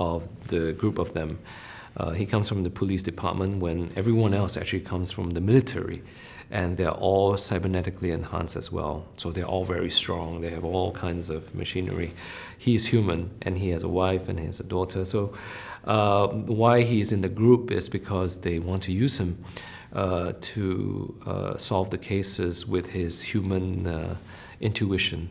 of the group of them. Uh, he comes from the police department when everyone else actually comes from the military. And they're all cybernetically enhanced as well. So they're all very strong. They have all kinds of machinery. He's human and he has a wife and he has a daughter. So uh, why he's in the group is because they want to use him uh, to uh, solve the cases with his human uh, intuition.